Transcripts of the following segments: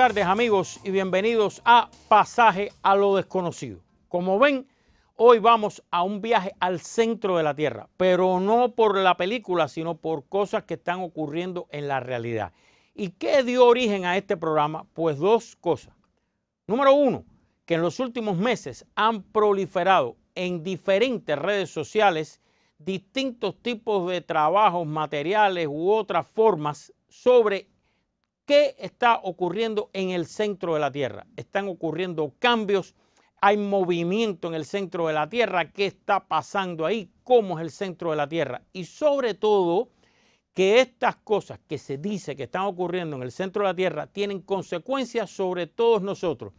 tardes amigos y bienvenidos a Pasaje a lo desconocido. Como ven, hoy vamos a un viaje al centro de la Tierra, pero no por la película, sino por cosas que están ocurriendo en la realidad. ¿Y qué dio origen a este programa? Pues dos cosas. Número uno, que en los últimos meses han proliferado en diferentes redes sociales distintos tipos de trabajos, materiales u otras formas sobre ¿Qué está ocurriendo en el centro de la Tierra? Están ocurriendo cambios, hay movimiento en el centro de la Tierra, ¿qué está pasando ahí? ¿Cómo es el centro de la Tierra? Y sobre todo, que estas cosas que se dice que están ocurriendo en el centro de la Tierra tienen consecuencias sobre todos nosotros.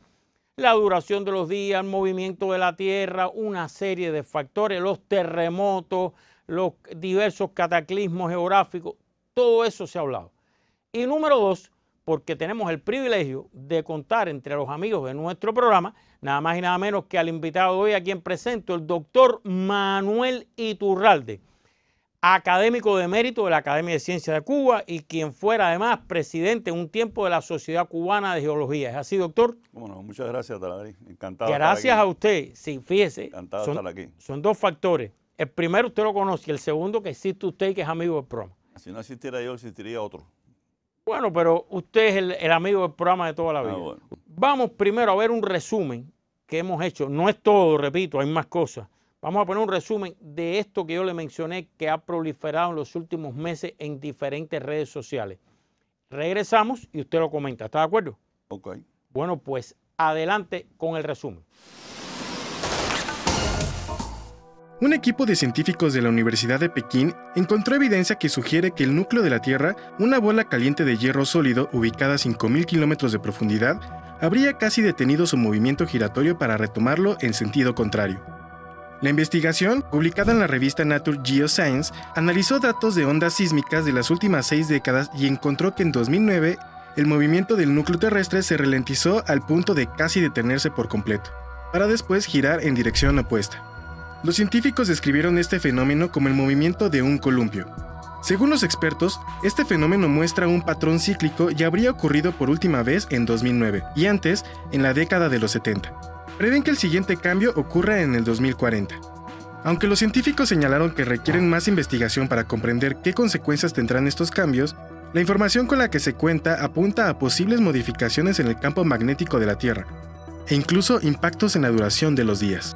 La duración de los días, el movimiento de la Tierra, una serie de factores, los terremotos, los diversos cataclismos geográficos, todo eso se ha hablado. Y número dos, porque tenemos el privilegio de contar entre los amigos de nuestro programa, nada más y nada menos que al invitado de hoy, a quien presento, el doctor Manuel Iturralde, académico de mérito de la Academia de Ciencias de Cuba y quien fuera además presidente en un tiempo de la Sociedad Cubana de Geología. ¿Es así, doctor? Bueno, muchas gracias, Taladri. Encantado. Gracias a usted. Sí, fíjese. Encantado estar aquí. Son dos factores. El primero usted lo conoce y el segundo que existe usted y que es amigo del programa. Si no existiera yo, existiría otro. Bueno, pero usted es el, amigo del programa de toda la ah, vida. Vamos primero a ver un resumen que hemos hecho. No es todo, repito, hay más cosas. Vamos a poner un resumen de esto que yo le mencioné que ha proliferado en los últimos meses en diferentes redes sociales. Regresamos y usted lo comenta. ¿Está de acuerdo? Ok. Bueno, pues adelante con el resumen. Un equipo de científicos de la Universidad de Pekín encontró evidencia que sugiere que el núcleo de la Tierra, una bola caliente de hierro sólido ubicada a 5.000 kilómetros de profundidad, habría casi detenido su movimiento giratorio para retomarlo en sentido contrario. La investigación, publicada en la revista Nature Geoscience, analizó datos de ondas sísmicas de las últimas seis décadas y encontró que en 2009 el movimiento del núcleo terrestre se ralentizó al punto de casi detenerse por completo, para después girar en dirección opuesta. Los científicos describieron este fenómeno como el movimiento de un columpio. Según los expertos, este fenómeno muestra un patrón cíclico y habría ocurrido por última vez en 2009 y antes, en la década de los 70. Prevén que el siguiente cambio ocurra en el 2040. Aunque los científicos señalaron que requieren más investigación para comprender qué consecuencias tendrán estos cambios, la información con la que se cuenta apunta a posibles modificaciones en el campo magnético de la Tierra, e incluso impactos en la duración de los días.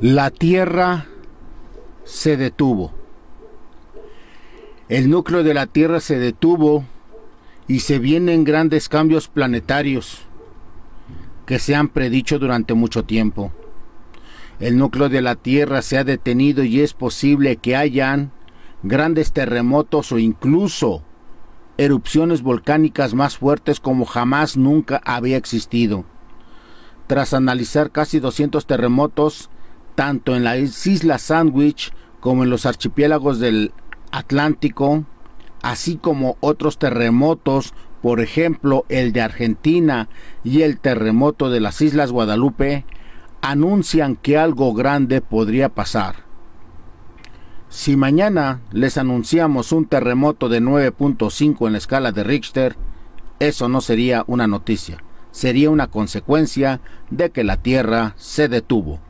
La Tierra se detuvo. El núcleo de la Tierra se detuvo y se vienen grandes cambios planetarios que se han predicho durante mucho tiempo. El núcleo de la Tierra se ha detenido y es posible que hayan grandes terremotos o incluso erupciones volcánicas más fuertes como jamás nunca había existido. Tras analizar casi 200 terremotos, tanto en las Islas Sandwich como en los archipiélagos del Atlántico, así como otros terremotos, por ejemplo el de Argentina y el terremoto de las Islas Guadalupe, anuncian que algo grande podría pasar. Si mañana les anunciamos un terremoto de 9.5 en la escala de Richter, eso no sería una noticia, sería una consecuencia de que la Tierra se detuvo.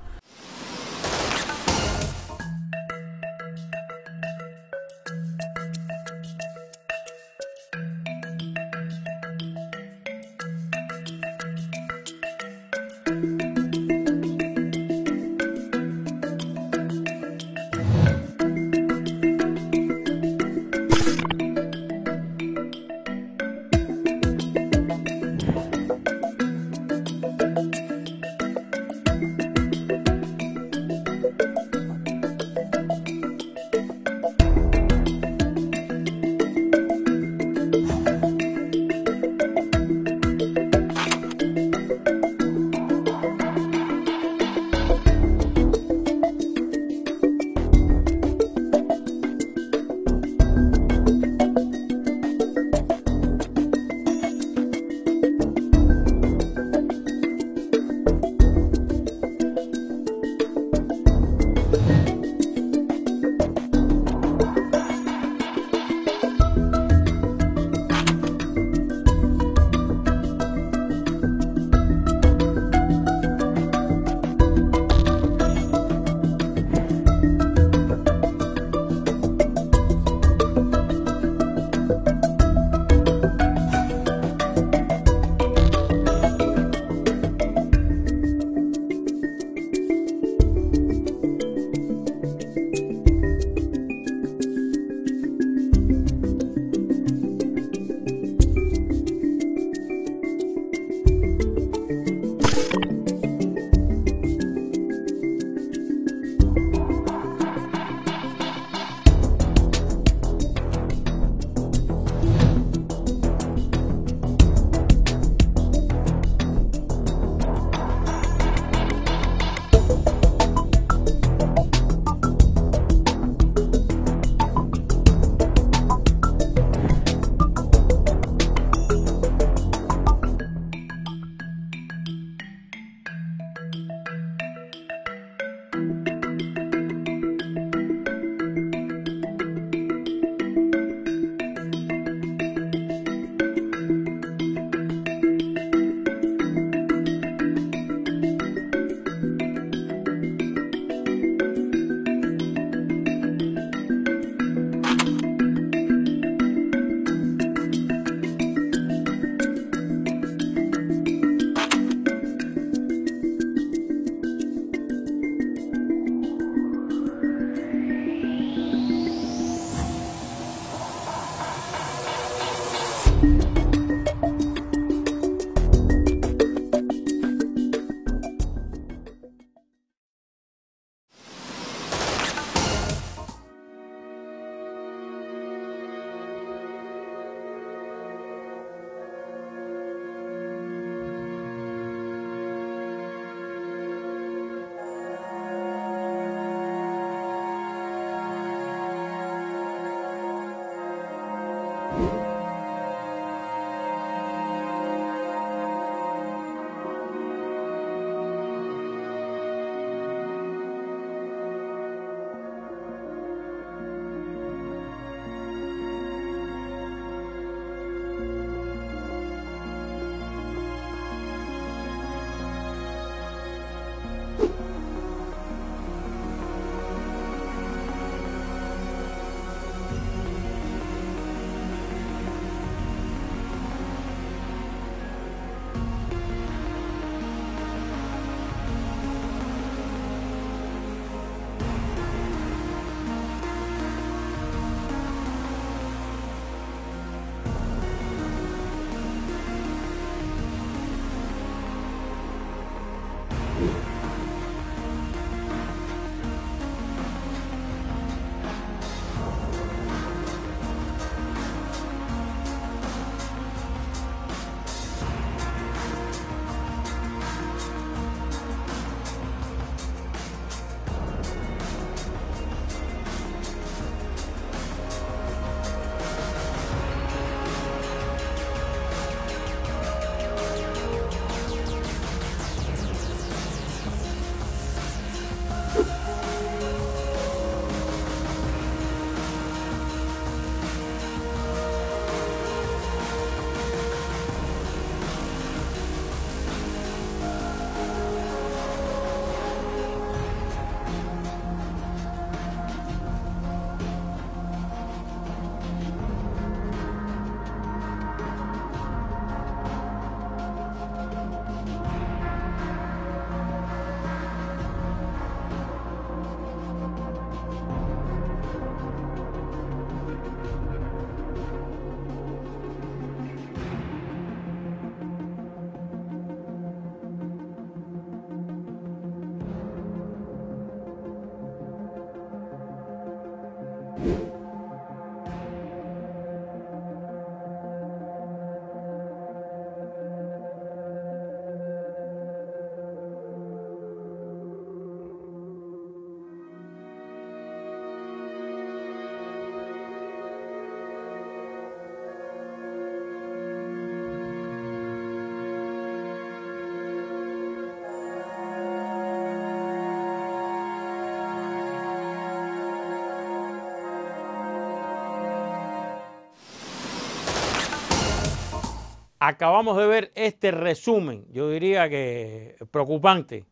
Acabamos de ver este resumen, yo diría que preocupante,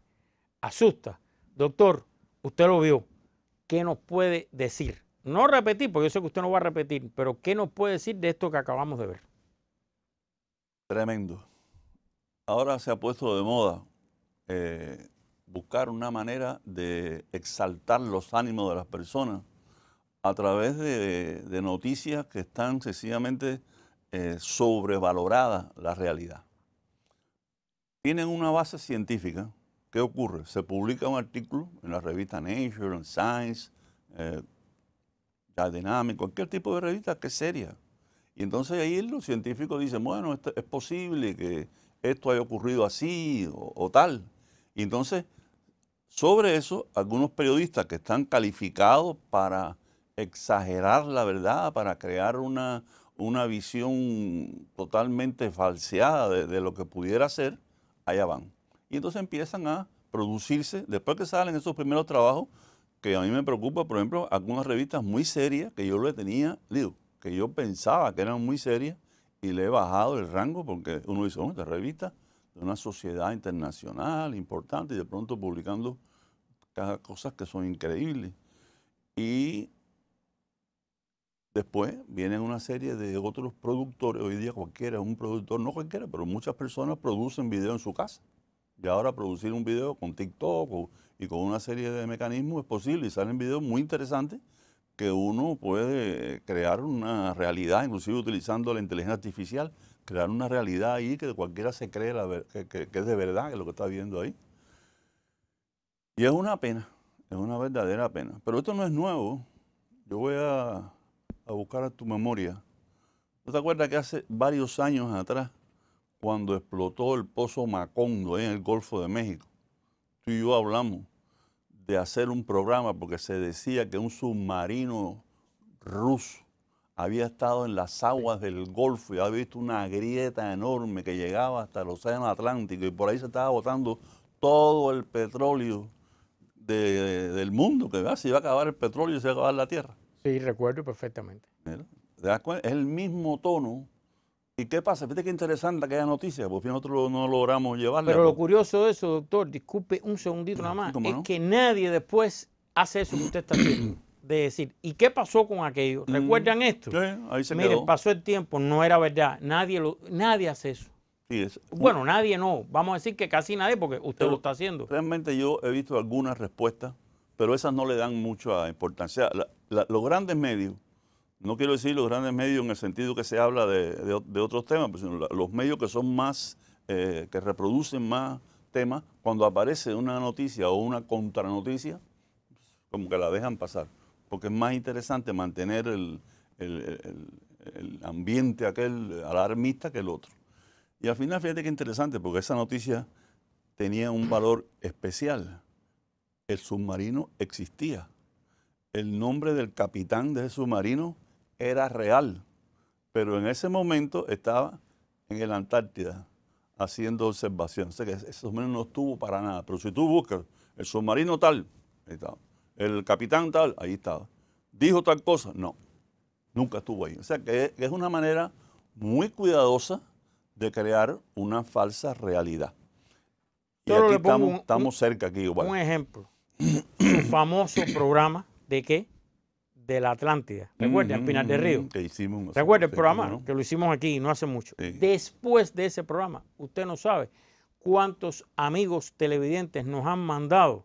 asusta. Doctor, usted lo vio, ¿qué nos puede decir? No repetir, porque yo sé que usted no va a repetir, pero ¿qué nos puede decir de esto que acabamos de ver? Tremendo. Ahora se ha puesto de moda eh, buscar una manera de exaltar los ánimos de las personas a través de, de noticias que están sencillamente eh, sobrevalorada la realidad. Tienen una base científica. ¿Qué ocurre? Se publica un artículo en la revista Nature, en Science, eh, Dynamic, cualquier tipo de revista que es seria. Y entonces ahí los científicos dicen, bueno, es posible que esto haya ocurrido así o, o tal. Y entonces, sobre eso, algunos periodistas que están calificados para exagerar la verdad, para crear una, una visión totalmente falseada de, lo que pudiera ser, allá van. Y entonces empiezan a producirse, después que salen esos primeros trabajos, que a mí me preocupa, por ejemplo, algunas revistas muy serias que yo le tenía, digo, que yo pensaba que eran muy serias y le he bajado el rango porque uno dice, oh, esta revista de una sociedad internacional importante y de pronto publicando cosas que son increíbles. Y Después vienen una serie de otros productores. Hoy día cualquiera un productor, no cualquiera, pero muchas personas producen video en su casa. Y ahora producir un video con TikTok y con una serie de mecanismos es posible y salen videos muy interesantes que uno puede crear una realidad, inclusive utilizando la inteligencia artificial, crear una realidad ahí que cualquiera se cree que, que, es de verdad, que es lo que está viendo ahí. Y es una pena, es una verdadera pena. Pero esto no es nuevo. Yo voy a a buscar a tu memoria. ¿No te acuerdas que hace varios años atrás, cuando explotó el pozo Macondo en el Golfo de México, tú y yo hablamos de hacer un programa porque se decía que un submarino ruso había estado en las aguas del Golfo y había visto una grieta enorme que llegaba hasta el Océano Atlántico y por ahí se estaba botando todo el petróleo del mundo, que ¿verdad? se iba a acabar el petróleo y se iba a acabar la tierra. Sí, recuerdo perfectamente. Es el mismo tono. ¿Y qué pasa? Fíjate qué interesante aquella noticia, porque nosotros no logramos llevarla. Pero lo curioso de eso, doctor, disculpe un segundito nada más, es que nadie después hace eso que usted está haciendo. de decir, ¿y qué pasó con aquello? Mm, ¿Recuerdan esto? Sí, ahí se pasó el tiempo, no era verdad. Nadie, nadie hace eso. Sí, es, bueno, nadie no. Vamos a decir que casi nadie, porque usted lo está haciendo. Realmente yo he visto algunas respuestas pero esas no le dan mucha importancia. los grandes medios, no quiero decir los grandes medios en el sentido que se habla de, otros temas, pues, sino los medios que son más, eh, que reproducen más temas, cuando aparece una noticia o una contranoticia, como que la dejan pasar, porque es más interesante mantener el, el ambiente aquel alarmista que el otro. Y al final, fíjate qué interesante, porque esa noticia tenía un valor especial el submarino existía. El nombre del capitán de ese submarino era real, pero en ese momento estaba en el Antártida haciendo observación. O sea que ese submarino no estuvo para nada. Pero si tú buscas el submarino tal, ahí estaba. El capitán tal, ahí estaba. Dijo tal cosa, no. Nunca estuvo ahí. O sea que es una manera muy cuidadosa de crear una falsa realidad. Y aquí estamos, cerca aquí igual. Un ejemplo su famoso programa de qué? De la Atlántida. Recuerda, en de mm, final del Río. Que hicimos el programa que lo hicimos aquí no hace mucho. Después de ese programa, usted no sabe cuántos amigos televidentes nos han mandado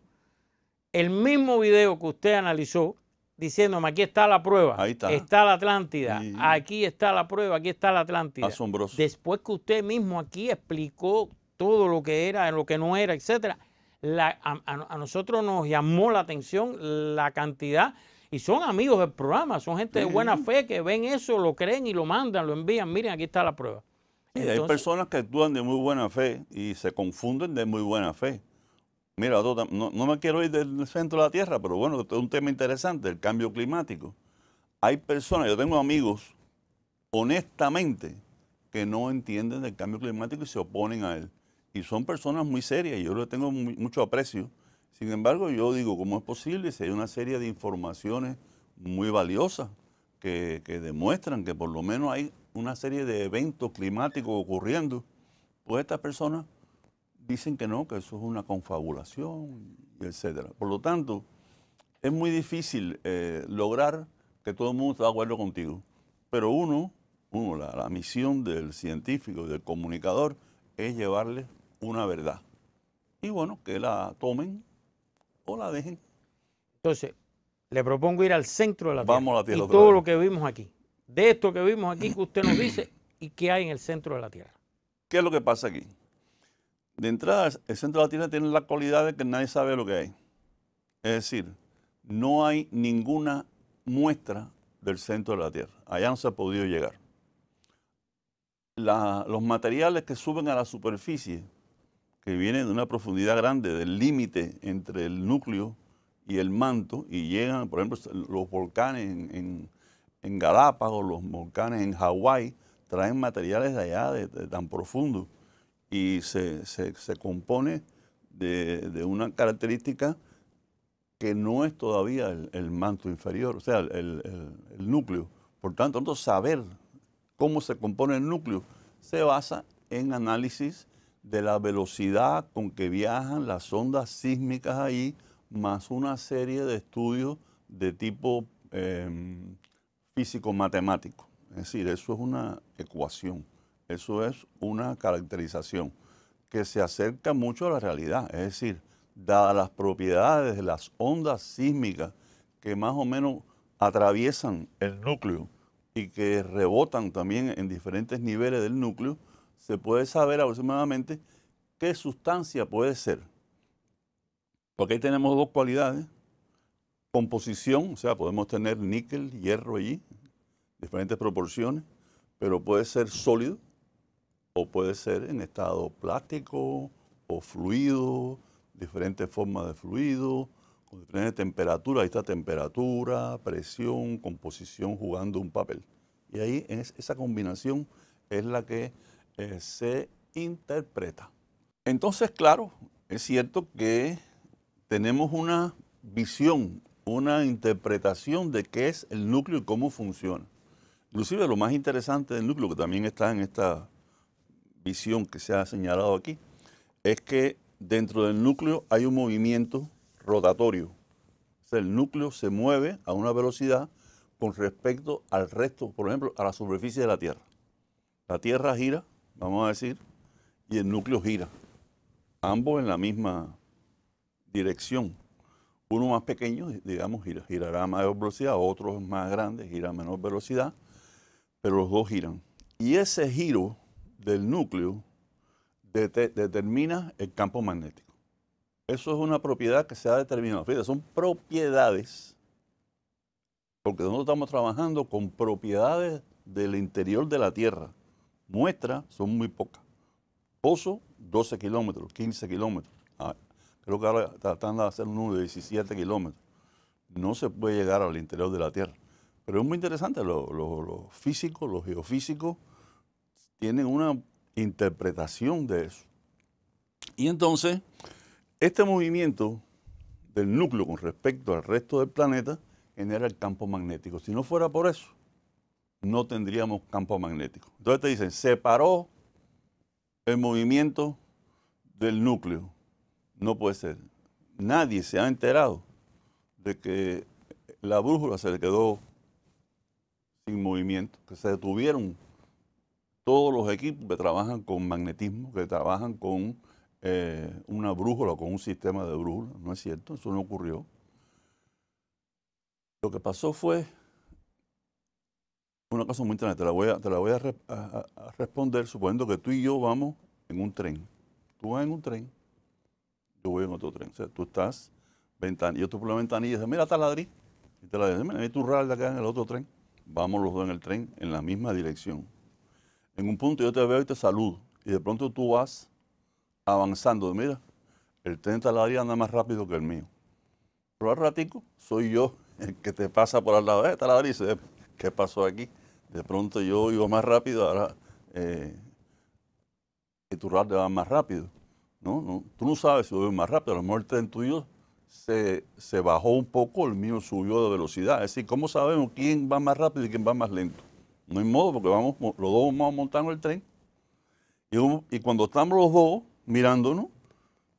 el mismo video que usted analizó diciéndome, aquí está la prueba, está. la Atlántida, aquí está la prueba, aquí está la Atlántida. Asombroso. Después que usted mismo aquí explicó todo lo que era, lo que no era, etcétera, a, nosotros nos llamó la atención la cantidad. Y son amigos del programa, son gente de buena fe que ven eso, lo creen y lo mandan, lo envían. Miren, aquí está la prueba. hay personas que actúan de muy buena fe y se confunden de muy buena fe. Mira, no, no, me quiero ir del centro de la Tierra, pero bueno, es un tema interesante, el cambio climático. Hay personas, yo tengo amigos, honestamente, que no entienden del cambio climático y se oponen a él y son personas muy serias, yo les tengo mucho aprecio. Sin embargo, yo digo, ¿cómo es posible si hay una serie de informaciones muy valiosas que, demuestran que por lo menos hay una serie de eventos climáticos ocurriendo? Pues estas personas dicen que no, que eso es una confabulación, etcétera. Por lo tanto, es muy difícil eh, lograr que todo el mundo esté de acuerdo contigo. Pero uno, uno la, misión del científico y del comunicador es llevarle una verdad. Y bueno, que la tomen o la dejen. Entonces, le propongo ir al centro de la tierra. Vamos a la tierra. Y todo lo que vimos aquí. De esto que vimos aquí, que usted nos dice, y qué hay en el centro de la tierra. ¿Qué es lo que pasa aquí? De entrada, el centro de la tierra tiene la cualidad de que nadie sabe lo que hay. Es decir, no hay ninguna muestra del centro de la tierra. Allá no se ha podido llegar. los materiales que suben a la superficie que vienen de una profundidad grande, del límite entre el núcleo y el manto, y llegan, por ejemplo, los volcanes en, Galápagos, los volcanes en Hawái, traen materiales de allá de, tan profundo y se, compone de, una característica que no es todavía el, manto inferior, o sea, el, núcleo. Por tanto, saber cómo se compone el núcleo se basa en análisis de la velocidad con que viajan las ondas sísmicas ahí, más una serie de estudios de tipo em, físico-matemático. Es decir, eso es una ecuación, eso es una caracterización que se acerca mucho a la realidad. Es decir, dadas las propiedades de las ondas sísmicas que más o menos atraviesan el núcleo y que rebotan también en diferentes niveles del núcleo, se puede saber aproximadamente qué sustancia puede ser. Porque ahí tenemos dos cualidades. Composición, o sea, podemos tener níquel, hierro allí, diferentes proporciones, pero puede ser sólido o puede ser en estado plástico o fluido, diferentes formas de fluido, con diferentes temperaturas. Ahí está temperatura, presión, composición jugando un papel. Y ahí esa combinación es la que eh, se interpreta. Entonces, claro, es cierto que tenemos una visión, una interpretación de qué es el núcleo y cómo funciona. Inclusive lo más interesante del núcleo, que también está en esta visión que se ha señalado aquí, es que dentro del núcleo hay un movimiento rotatorio. O el núcleo se mueve a una velocidad con respecto al resto, por ejemplo, a la superficie de la Tierra. La Tierra gira vamos a decir, y el núcleo gira, ambos en la misma dirección. Uno más pequeño, digamos, girará a mayor velocidad, otro más grande, gira a menor velocidad, pero los dos giran. Y ese giro del núcleo determina el campo magnético. Eso es una propiedad que se ha determinado. Fíjate, son propiedades, porque nosotros estamos trabajando con propiedades del interior de la Tierra Muestras son muy pocas. Pozo, 12 kilómetros, 15 kilómetros. Ah, creo que ahora tratando de hacer un número de 17 kilómetros. No se puede llegar al interior de la Tierra. Pero es muy interesante, los físicos, los geofísicos, tienen una interpretación de eso. Y entonces, este movimiento del núcleo con respecto al resto del planeta genera el campo magnético. Si no fuera por eso, no tendríamos campo magnético. Entonces te dicen, separó el movimiento del núcleo. No puede ser. Nadie se ha enterado de que la brújula se le quedó sin movimiento, que se detuvieron todos los equipos que trabajan con magnetismo, que trabajan con eh, una brújula, con un sistema de brújula. No es cierto, eso no ocurrió. Lo que pasó fue una cosa muy interesante, te la voy, a, te la voy a, responder suponiendo que tú y yo vamos en un tren. Tú vas en un tren, yo voy en otro tren. O sea, tú estás, ventana, yo estoy por la ventanilla y dices, mira, taladrí. Y te la dices, mira, tu de acá en el otro tren. Vamos los dos en el tren en la misma dirección. En un punto yo te veo y te saludo. Y de pronto tú vas avanzando. Mira, el tren taladrí anda más rápido que el mío. Pero al ratico soy yo el que te pasa por al lado. Eh, taladrí, ¿qué pasó aquí? De pronto yo iba más rápido, ahora eh, tu rato va más rápido. ¿no? Tú no sabes si voy más rápido, a lo mejor el tren tuyo se, bajó un poco, el mío subió de velocidad. Es decir, ¿cómo sabemos quién va más rápido y quién va más lento? No hay modo, porque vamos, los dos vamos montando el tren. Y, y cuando estamos los dos mirándonos,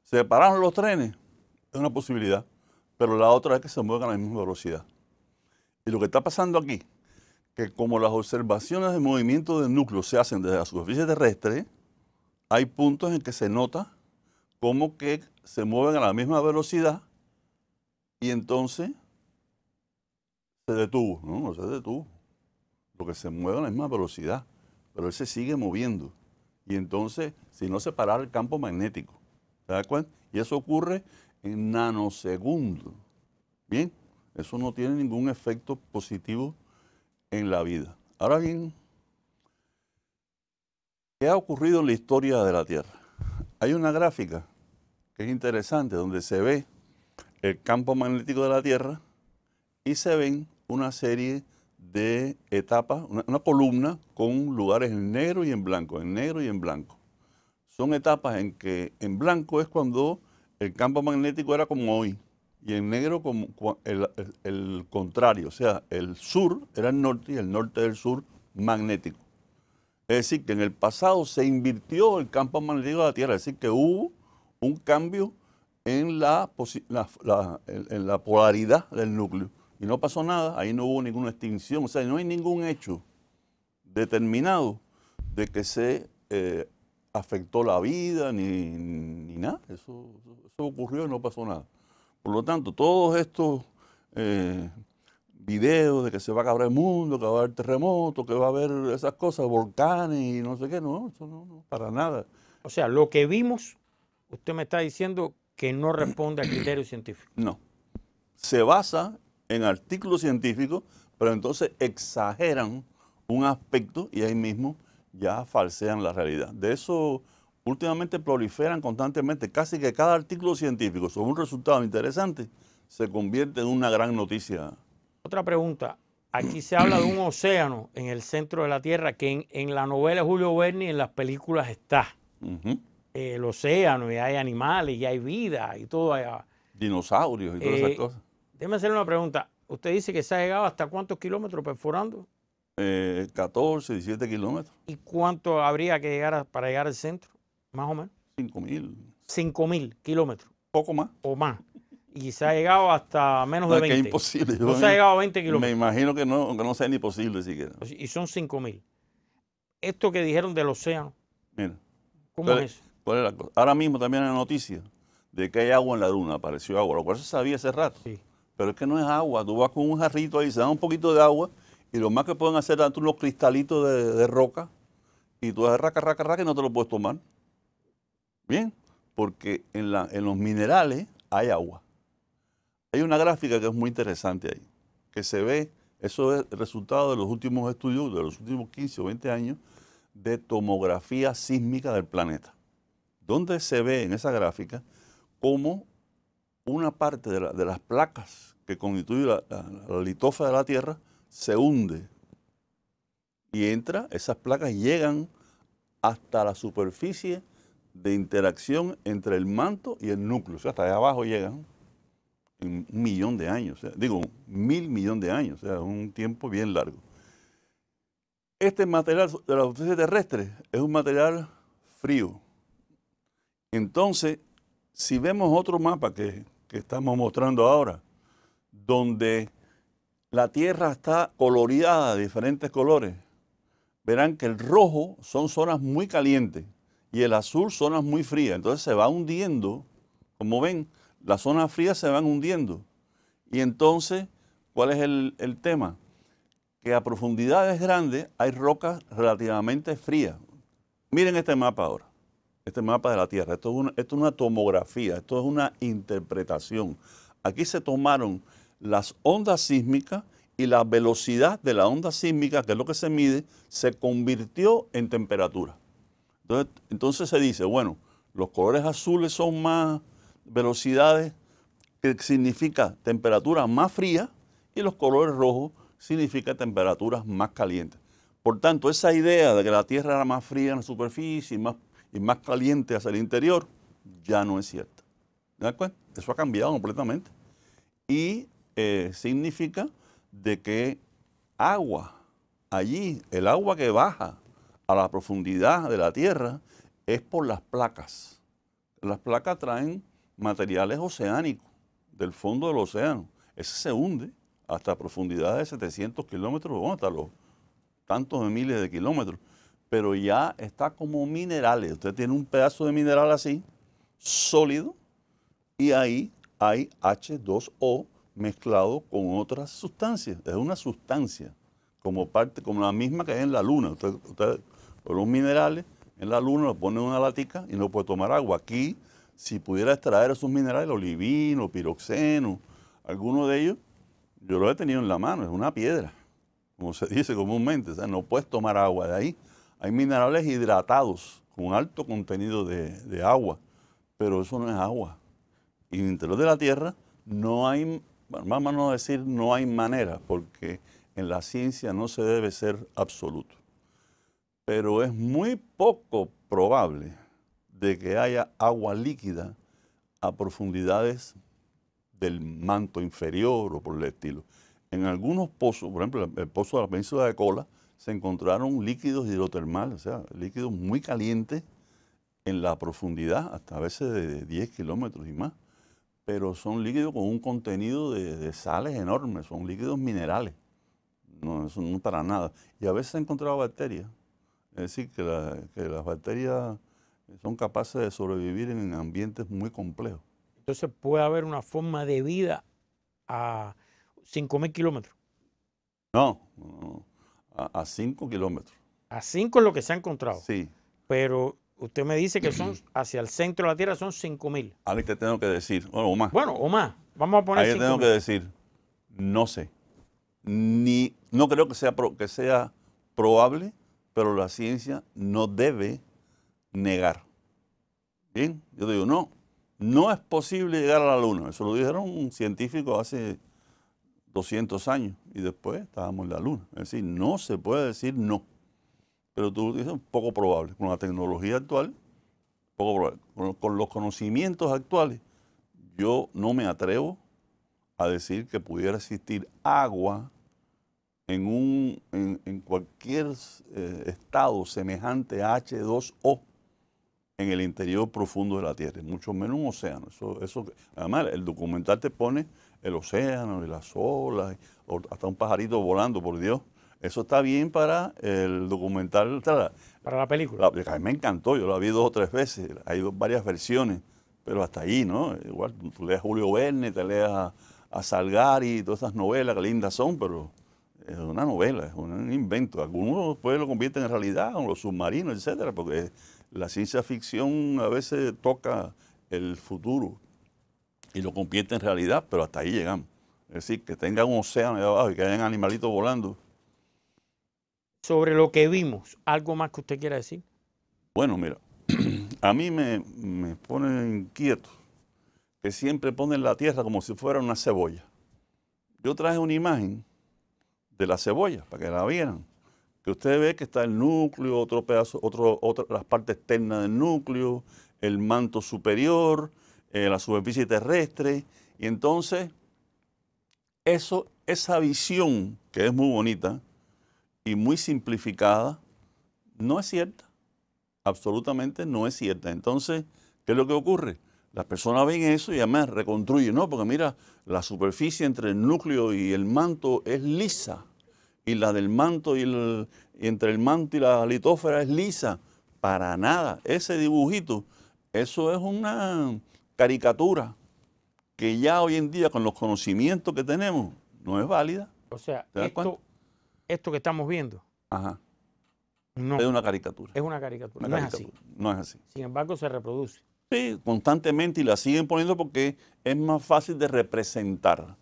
se pararon los trenes. Es una posibilidad. Pero la otra es que se muevan a la misma velocidad. Y lo que está pasando aquí que como las observaciones de movimiento del núcleo se hacen desde la superficie terrestre, hay puntos en que se nota como que se mueven a la misma velocidad y entonces se detuvo, no, no se detuvo, porque se mueve a la misma velocidad, pero él se sigue moviendo. Y entonces, si no se parara el campo magnético, ¿se da cuenta? Y eso ocurre en nanosegundos. Bien, eso no tiene ningún efecto positivo en la vida. Ahora bien, ¿qué ha ocurrido en la historia de la Tierra? Hay una gráfica que es interesante donde se ve el campo magnético de la Tierra y se ven una serie de etapas, una, una, columna con lugares en negro y en blanco, en negro y en blanco. Son etapas en que en blanco es cuando el campo magnético era como hoy, y en negro como el, contrario, o sea, el sur era el norte y el norte del sur magnético. Es decir, que en el pasado se invirtió el campo magnético de la Tierra, es decir, que hubo un cambio en la, en la polaridad del núcleo. Y no pasó nada, ahí no hubo ninguna extinción, o sea, no hay ningún hecho determinado de que se eh, afectó la vida ni, nada. eso ocurrió y no pasó nada. Por lo tanto, todos estos eh, videos de que se va a acabar el mundo, que va a haber terremotos, que va a haber esas cosas, volcanes y no sé qué, no, eso no, no, para nada. O sea, lo que vimos, usted me está diciendo que no responde a criterios científicos. No, se basa en artículos científicos, pero entonces exageran un aspecto y ahí mismo ya falsean la realidad. De eso últimamente proliferan constantemente. Casi que cada artículo científico sobre un resultado interesante se convierte en una gran noticia. Otra pregunta. Aquí se habla de un océano en el centro de la Tierra que en, la novela Julio Berni y en las películas está. el océano y hay animales y hay vida y todo. Dinosaurios y todas esas eh, cosas. Déjeme hacerle una pregunta. Usted dice que se ha llegado hasta cuántos kilómetros perforando? 14, eh, 17 kilómetros. ¿Y cuánto habría que llegar para llegar al centro? Más o menos. mil cinco mil kilómetros. Poco más. O más. Y se ha llegado hasta menos de 20. Es que imposible. No se ha llegado a 20 kilómetros. Me imagino que no, que no sea ni posible siquiera. Pues, y son mil Esto que dijeron del océano. Mira. ¿Cómo es Ahora mismo también hay noticias de que hay agua en la luna, apareció agua, lo cual se sabía hace rato. Pero es que no es agua, tú vas con un jarrito ahí, se da un poquito de agua y lo más que pueden hacer es unos cristalitos de, roca y tú haces raca, raca, raca y no te lo puedes tomar. Bien, porque en, los minerales hay agua. Hay una gráfica que es muy interesante ahí, que se ve, eso es resultado de los últimos estudios, de los últimos 15 o 20 años, de tomografía sísmica del planeta, donde se ve en esa gráfica cómo una parte de, las placas que constituye la, litofa de la Tierra se hunde y entra, esas placas llegan hasta la superficie de interacción entre el manto y el núcleo. O sea, hasta allá abajo llegan en un millón de años, digo, mil millones de años, o sea, un tiempo bien largo. Este material de la superficie terrestre es un material frío. Entonces, si vemos otro mapa que, que estamos mostrando ahora, donde la Tierra está coloreada de diferentes colores, verán que el rojo son zonas muy calientes y el azul zonas muy frías. Entonces se va hundiendo, como ven, las zonas frías se van hundiendo. Y entonces, ¿cuál es el, tema? Que a profundidades grandes hay rocas relativamente frías. Miren este mapa ahora, este mapa de la Tierra. Esto es una, esto es una tomografía, esto es una interpretación. Aquí se tomaron las ondas sísmicas y la velocidad de la onda sísmica, que es lo que se mide, se convirtió en temperatura. Entonces, se dice, bueno, los colores azules son más velocidades, que significa temperaturas más frías, y los colores rojos significa temperaturas más calientes. Por tanto, esa idea de que la Tierra era más fría en la superficie y más, y más caliente hacia el interior, ya no es cierta. ¿De acuerdo? Eso ha cambiado completamente. Y eh, significa de que agua, allí, el agua que baja a la profundidad de la Tierra es por las placas. Las placas traen materiales oceánicos del fondo del océano. Ese se hunde hasta profundidades de 700 kilómetros, bueno, hasta los tantos de miles de kilómetros, pero ya está como minerales. Usted tiene un pedazo de mineral así, sólido, y ahí hay H2O mezclado con otras sustancias. Es una sustancia, como parte, como la misma que hay en la luna los minerales en la luna, lo pone en una latica y no puede tomar agua. Aquí, si pudiera extraer esos minerales, olivino, piroxeno, alguno de ellos, yo lo he tenido en la mano, es una piedra, como se dice comúnmente, o sea, no puedes tomar agua de ahí. Hay minerales hidratados con alto contenido de, agua, pero eso no es agua. Y en el interior de la Tierra no hay, vamos a decir no hay manera, porque en la ciencia no se debe ser absoluto pero es muy poco probable de que haya agua líquida a profundidades del manto inferior o por el estilo. En algunos pozos, por ejemplo, el pozo de la península de Cola, se encontraron líquidos hidrotermales, o sea, líquidos muy calientes en la profundidad, hasta a veces de 10 kilómetros y más, pero son líquidos con un contenido de, sales enormes, son líquidos minerales, no, eso no para nada. Y a veces se encontraba bacterias es decir, que, las bacterias son capaces de sobrevivir en ambientes muy complejos. Entonces puede haber una forma de vida a 5.000 kilómetros. No, a 5 kilómetros. A 5 es lo que se ha encontrado. Sí. Pero usted me dice que son hacia el centro de la Tierra son 5.000. Ahí te tengo que decir, bueno, o más. Bueno, o más. Vamos a poner Ahí te tengo que decir, no sé. Ni, no creo que sea, que sea probable pero la ciencia no debe negar. Bien, yo digo, no, no es posible llegar a la luna. Eso lo dijeron un científico hace 200 años y después estábamos en la luna. Es decir, no se puede decir no. Pero tú dices, poco probable. Con la tecnología actual, poco probable. Con, con los conocimientos actuales, yo no me atrevo a decir que pudiera existir agua en, un, en, cualquier eh, estado semejante a H2O en el interior profundo de la Tierra, mucho menos un océano. Eso, eso, además, el documental te pone el océano y las olas, hasta un pajarito volando, por Dios. Eso está bien para el documental. Para la película. a mí me encantó, yo lo he vi dos o tres veces, hay dos, varias versiones, pero hasta ahí, ¿no? Igual tú lees Julio Verne, te lees a, a Salgari, todas esas novelas que lindas son, pero es una novela, es un invento. Algunos pues lo convierten en realidad, o los submarinos, etcétera, porque la ciencia ficción a veces toca el futuro y lo convierte en realidad, pero hasta ahí llegamos. Es decir, que tengan un océano allá abajo y que hayan animalitos volando. Sobre lo que vimos, ¿algo más que usted quiera decir? Bueno, mira, a mí me, me pone inquieto que siempre ponen la tierra como si fuera una cebolla. Yo traje una imagen de la cebolla, para que la vieran. Que usted ve que está el núcleo, otro pedazo, otro, las partes externas del núcleo, el manto superior, eh, la superficie terrestre. Y entonces, eso, esa visión, que es muy bonita y muy simplificada, no es cierta. Absolutamente no es cierta. Entonces, ¿qué es lo que ocurre? Las personas ven eso y además reconstruyen, ¿no? Porque mira, la superficie entre el núcleo y el manto es lisa y la del manto y, entre el manto y la litósfera es lisa. Para nada. Ese dibujito, eso es una caricatura que ya hoy en día con los conocimientos que tenemos no es válida. O sea, esto, esto, que estamos viendo. es una caricatura. Es una caricatura. no es así. No es así. Sin embargo, se reproduce. Sí, constantemente y la siguen poniendo porque es más fácil de representar.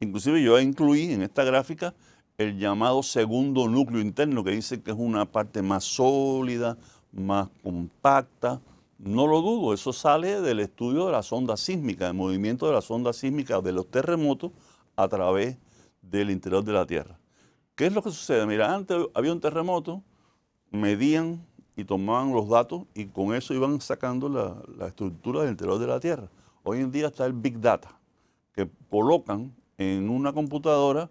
Inclusive yo incluí en esta gráfica el llamado segundo núcleo interno, que dice que es una parte más sólida, más compacta. No lo dudo, eso sale del estudio de la sonda sísmica, del movimiento de la sonda sísmica de los terremotos a través del interior de la Tierra. ¿Qué es lo que sucede? Mira, antes había un terremoto, medían y tomaban los datos y con eso iban sacando la, la estructura del interior de la Tierra. Hoy en día está el Big Data, que colocan en una computadora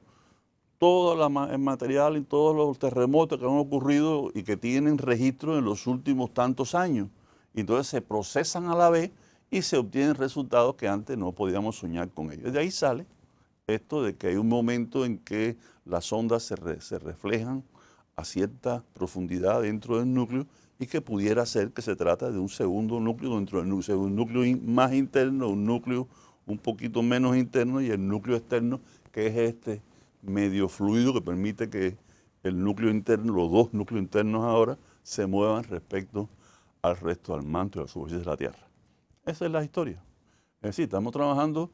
todo el material y todos los terremotos que han ocurrido y que tienen registro en los últimos tantos años. entonces se procesan a la vez y se obtienen resultados que antes no podíamos soñar con ellos. De ahí sale esto de que hay un momento en que las ondas se, reflejan a cierta profundidad dentro del núcleo y que pudiera ser que se trata de un segundo núcleo dentro del núcleo, un núcleo más interno, un núcleo un poquito menos interno y el núcleo externo que es este medio fluido que permite que el núcleo interno, los dos núcleos internos ahora, se muevan respecto al resto, del manto y a la superficie de la Tierra. Esa es la historia. Es decir, estamos trabajando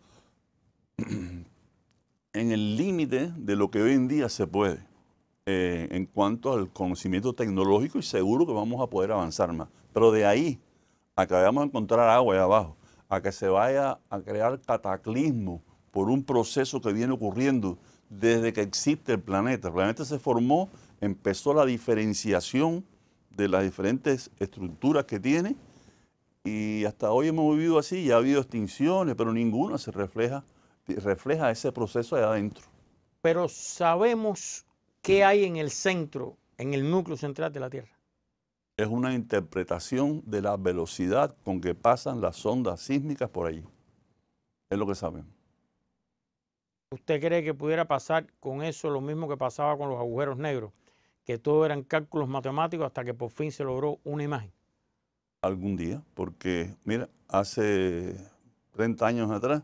en el límite de lo que hoy en día se puede eh, en cuanto al conocimiento tecnológico y seguro que vamos a poder avanzar más. Pero de ahí a que vayamos a encontrar agua allá abajo, a que se vaya a crear cataclismo por un proceso que viene ocurriendo desde que existe el planeta. El planeta se formó, empezó la diferenciación de las diferentes estructuras que tiene y hasta hoy hemos vivido así, ya ha habido extinciones, pero ninguna se refleja, refleja ese proceso allá adentro. Pero sabemos qué hay en el centro, en el núcleo central de la Tierra. Es una interpretación de la velocidad con que pasan las ondas sísmicas por allí. Es lo que sabemos. ¿Usted cree que pudiera pasar con eso lo mismo que pasaba con los agujeros negros? Que todo eran cálculos matemáticos hasta que por fin se logró una imagen. Algún día, porque mira, hace 30 años atrás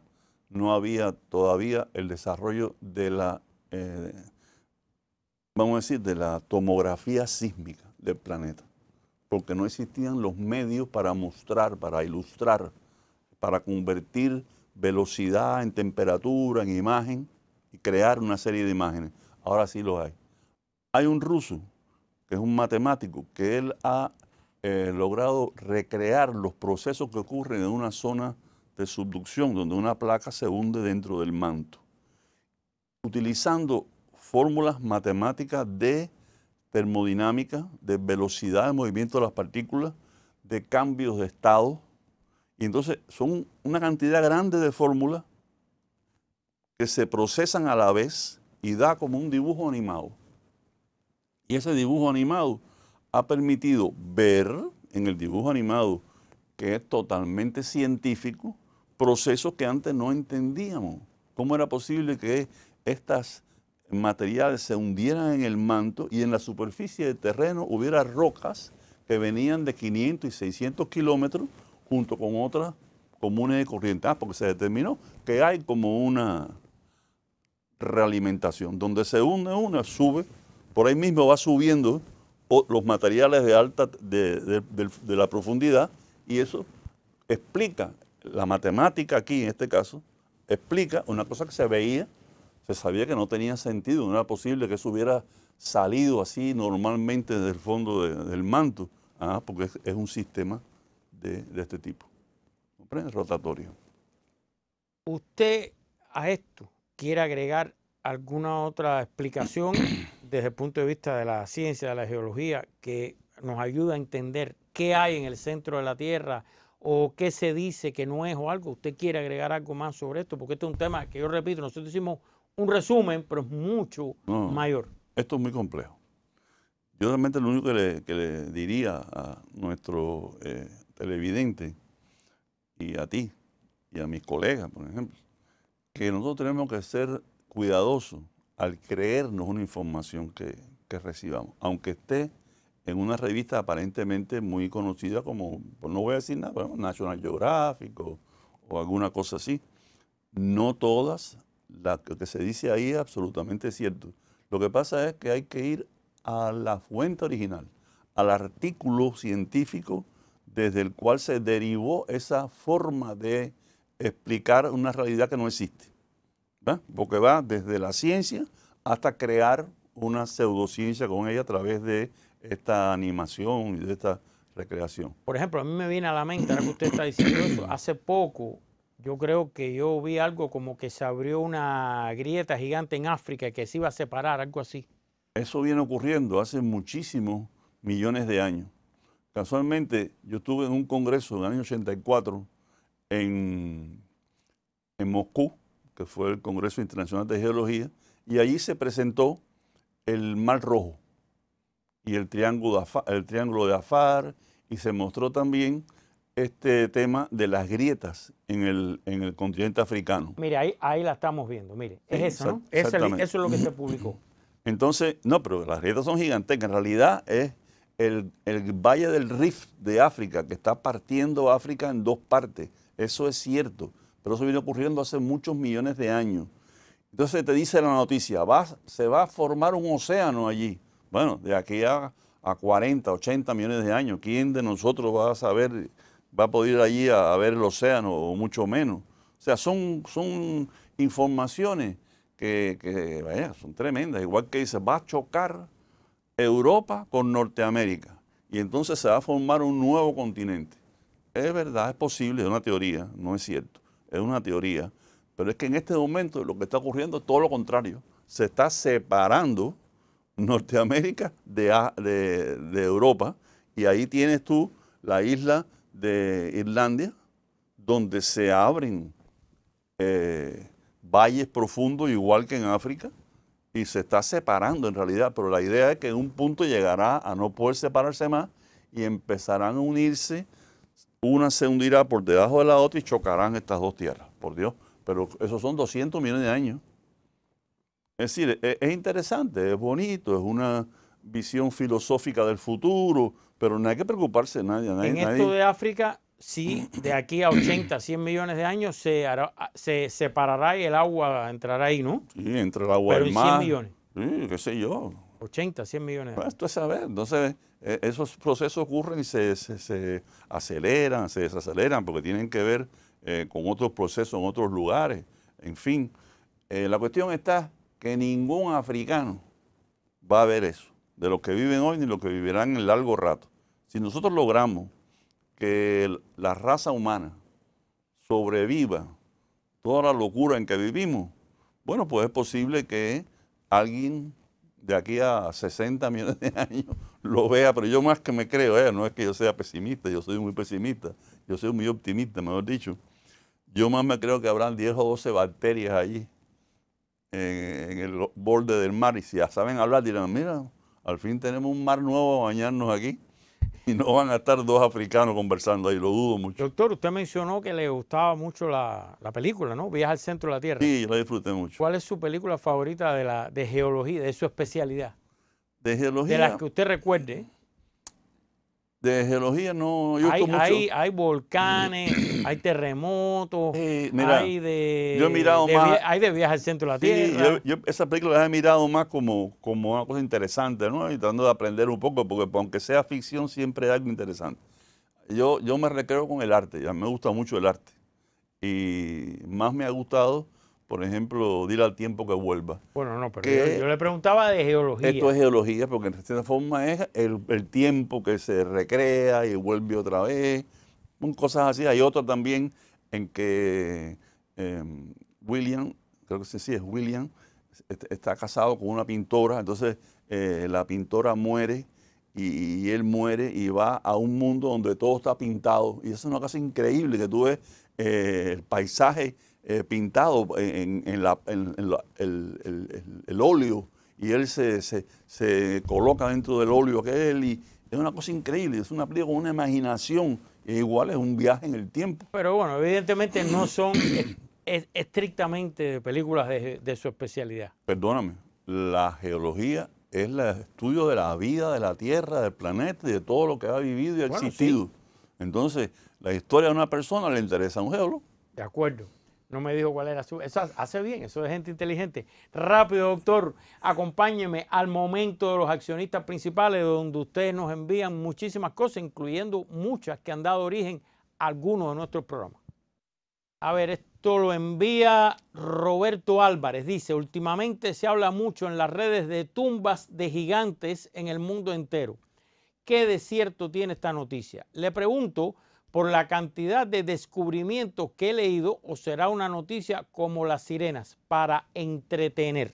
no había todavía el desarrollo de la, eh, vamos a decir, de la tomografía sísmica del planeta, porque no existían los medios para mostrar, para ilustrar, para convertir velocidad, en temperatura, en imagen, y crear una serie de imágenes. Ahora sí los hay. Hay un ruso, que es un matemático, que él ha eh, logrado recrear los procesos que ocurren en una zona de subducción, donde una placa se hunde dentro del manto, utilizando fórmulas matemáticas de termodinámica, de velocidad de movimiento de las partículas, de cambios de estado, y entonces son una cantidad grande de fórmulas que se procesan a la vez y da como un dibujo animado. Y ese dibujo animado ha permitido ver en el dibujo animado, que es totalmente científico, procesos que antes no entendíamos. ¿Cómo era posible que estos materiales se hundieran en el manto y en la superficie del terreno hubiera rocas que venían de 500 y 600 kilómetros junto con otras comunes de corrientes. Ah, porque se determinó que hay como una realimentación. Donde se une una, sube, por ahí mismo va subiendo los materiales de alta de, la profundidad y eso explica la matemática aquí en este caso explica una cosa que se veía, se sabía que no tenía sentido, no era posible que eso hubiera salido así normalmente del fondo del manto, ah, porque es, un sistema de, este tipo. Rotatorio. ¿Usted a esto quiere agregar alguna otra explicación desde el punto de vista de la ciencia, de la geología, que nos ayuda a entender qué hay en el centro de la Tierra o qué se dice que no es o algo. ¿Usted quiere agregar algo más sobre esto? Porque este es un tema que yo repito, nosotros hicimos un resumen, pero es mucho mayor. Esto es muy complejo. Yo realmente lo único que le, diría a nuestro eh, televidente y a ti y a mis colegas, por ejemplo, que nosotros tenemos que ser cuidadosos al creernos una información que, recibamos, aunque esté en una revista aparentemente muy conocida como, pues no voy a decir nada, National Geographic o, alguna cosa así. No todas, las lo que se dice ahí es absolutamente cierto. Lo que pasa es que hay que ir a la fuente original, al artículo científico desde el cual se derivó esa forma de explicar una realidad que no existe. Porque va desde la ciencia hasta crear una pseudociencia con ella a través de esta animación y de esta recreación. Por ejemplo, a mí me viene a la mente, ahora que usted está diciendo hace poco yo creo que yo vi algo como que se abrió una grieta gigante en África que se iba a separar, algo así. Eso viene ocurriendo hace muchísimos millones de años. Casualmente, yo estuve en un congreso en el año 84 en, en Moscú, que fue el Congreso Internacional de Geología, y allí se presentó el Mar Rojo y el Triángulo de Afar, y se mostró también este tema de las grietas en el, en el continente africano. Mire, ahí, ahí la estamos viendo, mire, es eso, ¿no? eso es lo que se publicó. Entonces, no, pero las grietas son gigantescas, en realidad es el, valle del Rift de África, que está partiendo África en dos partes. Eso es cierto, pero eso viene ocurriendo hace muchos millones de años. Entonces te dice la noticia, va, se va a formar un océano allí. Bueno, de aquí a, 40, 80 millones de años, ¿quién de nosotros va a saber, va a poder ir allí a, ver el océano o mucho menos? O sea, son, son informaciones que, que vaya, son tremendas. Igual que dice, va a chocar Europa con Norteamérica. Y entonces se va a formar un nuevo continente. Es verdad, es posible, es una teoría, no es cierto, es una teoría. Pero es que en este momento lo que está ocurriendo es todo lo contrario. Se está separando Norteamérica de, de, Europa y ahí tienes tú la isla de Irlandia, donde se abren eh, valles profundos igual que en África y se está separando en realidad, pero la idea es que en un punto llegará a no poder separarse más y empezarán a unirse, una se hundirá por debajo de la otra y chocarán estas dos tierras, por Dios. Pero esos son 200 millones de años. Es decir, e, es, interesante, es bonito, es una visión filosófica del futuro, pero no hay que preocuparse nadie. nadie en esto de África Sí, de aquí a 80, 100 millones de años ah, se, separará y el agua entrará ahí, ¿no? Sí, entra el agua Pero el 100 millones. Sí, qué sé yo. 80, 100 millones. De años. Pues esto es saber. Entonces, eh, esos procesos ocurren y se, aceleran, se desaceleran, porque tienen que ver eh, con otros procesos en otros lugares. En fin, eh, la cuestión está que ningún africano va a ver eso, de los que viven hoy ni los que vivirán en largo rato. Si nosotros logramos que la raza humana sobreviva toda la locura en que vivimos, bueno, pues es posible que alguien de aquí a 60 millones de años lo vea, pero yo más que me creo, eh, no es que yo sea pesimista, yo soy muy pesimista, yo soy muy optimista, mejor dicho. Yo más me creo que habrán 10 o 12 bacterias allí en, en el borde del mar y si ya saben hablar dirán, mira, al fin tenemos un mar nuevo a bañarnos aquí. y no van a estar dos africanos conversando ahí, lo dudo mucho. Doctor, usted mencionó que le gustaba mucho la, película, ¿no? Viaja al centro de la Tierra. Sí, la disfruté mucho. ¿Cuál es su película favorita de, la, de geología, de su especialidad? De geología. De las que usted recuerde. De geología no, yo hay, hay, volcanes, hay terremotos, hay de. Yo mirado más. Hay de viajes al centro de la Tierra. esa película la he mirado más como, como una cosa interesante, ¿no? tratando de aprender un poco, porque aunque sea ficción, siempre hay algo interesante. Yo, yo me recreo con el arte, ya me gusta mucho el arte. Y más me ha gustado por ejemplo, dile al tiempo que vuelva. Bueno, no, pero yo, le preguntaba de geología. Esto es geología, porque en cierta forma es el, tiempo que se recrea y vuelve otra vez, cosas así. Hay otra también en que em, William, creo que sí es William, está casado con una pintora, entonces eh, la pintora muere y, él muere y va a un mundo donde todo está pintado. Y eso es una cosa increíble que tú ves eh, el paisaje eh, pintado en, el, óleo y él se, coloca dentro del óleo que él y es una cosa increíble, es una película una imaginación, e igual es un viaje en el tiempo. Pero bueno, evidentemente no son e, e, estrictamente películas de, su especialidad. Perdóname, la geología es el estudio de la vida de la Tierra, del planeta y de todo lo que ha vivido y existido. Entonces, la historia de una persona le interesa a un geólogo. De acuerdo. No me dijo cuál era su. Eso hace bien, eso es gente inteligente. Rápido, doctor, acompáñeme al momento de los accionistas principales, donde ustedes nos envían muchísimas cosas, incluyendo muchas que han dado origen a algunos de nuestros programas. A ver, esto lo envía Roberto Álvarez. Dice: Últimamente se habla mucho en las redes de tumbas de gigantes en el mundo entero. ¿Qué de cierto tiene esta noticia? Le pregunto por la cantidad de descubrimientos que he leído o será una noticia como las sirenas para entretener.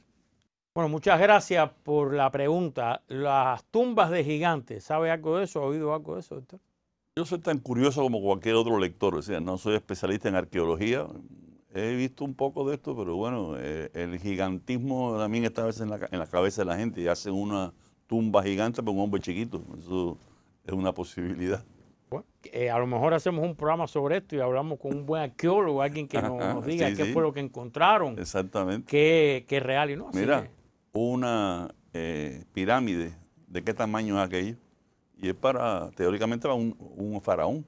Bueno, muchas gracias por la pregunta. Las tumbas de gigantes, ¿sabe algo de eso? ¿Ha oído algo de eso, Yo soy tan curioso como cualquier otro lector, o sea, no soy especialista en arqueología. He visto un poco de esto, pero bueno, eh, el gigantismo también está a veces en la, en la cabeza de la gente y hacen una tumba gigante para un hombre chiquito. Eso es una posibilidad. Eh, a lo mejor hacemos un programa sobre esto y hablamos con un buen arqueólogo, alguien que nos, diga qué fue lo que encontraron. Exactamente. Qué, qué real y no. Mira, una eh, pirámide, ¿de qué tamaño es aquello? Y es para, teóricamente, para un, faraón.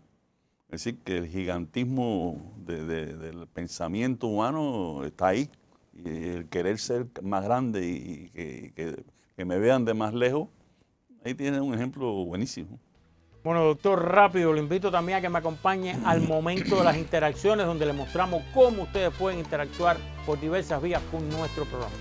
Es decir, que el gigantismo del pensamiento humano está ahí. Y el querer ser más grande y, que me vean de más lejos, ahí tiene un ejemplo buenísimo. Bueno, doctor, rápido, lo invito también a que me acompañe al momento de las interacciones, donde le mostramos cómo ustedes pueden interactuar por diversas vías con nuestro programa.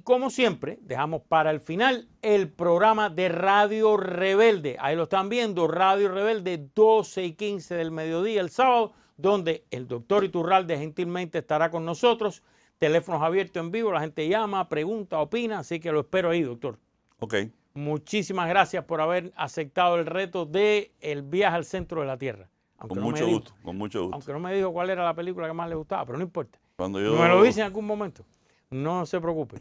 Y como siempre, dejamos para el final el programa de Radio Rebelde. Ahí lo están viendo, Radio Rebelde, 12 y 15 del mediodía el sábado, donde el doctor Iturralde gentilmente estará con nosotros. Teléfonos abiertos en vivo, la gente llama, pregunta, opina, así que lo espero ahí, doctor. Ok. Muchísimas gracias por haber aceptado el reto de el viaje al centro de la Tierra. con mucho gusto, con mucho gusto. Aunque no me dijo cuál era la película que más le gustaba, pero no importa. Cuando yo... Me lo dice en algún momento. No se preocupe.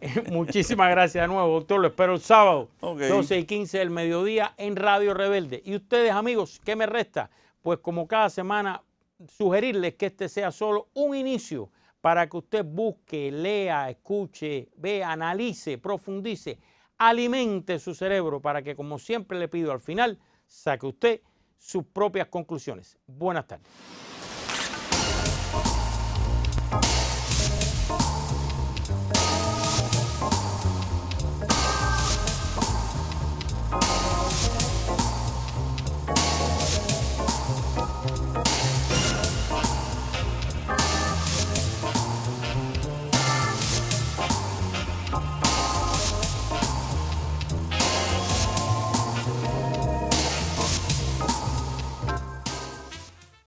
Muchísimas gracias de nuevo, doctor. Lo espero el sábado, 12 y 15 del mediodía en Radio Rebelde. Y ustedes, amigos, ¿qué me resta? Pues como cada semana, sugerirles que este sea solo un inicio para que usted busque, lea, escuche, vea, analice, profundice, alimente su cerebro para que, como siempre le pido al final, saque usted sus propias conclusiones. Buenas tardes.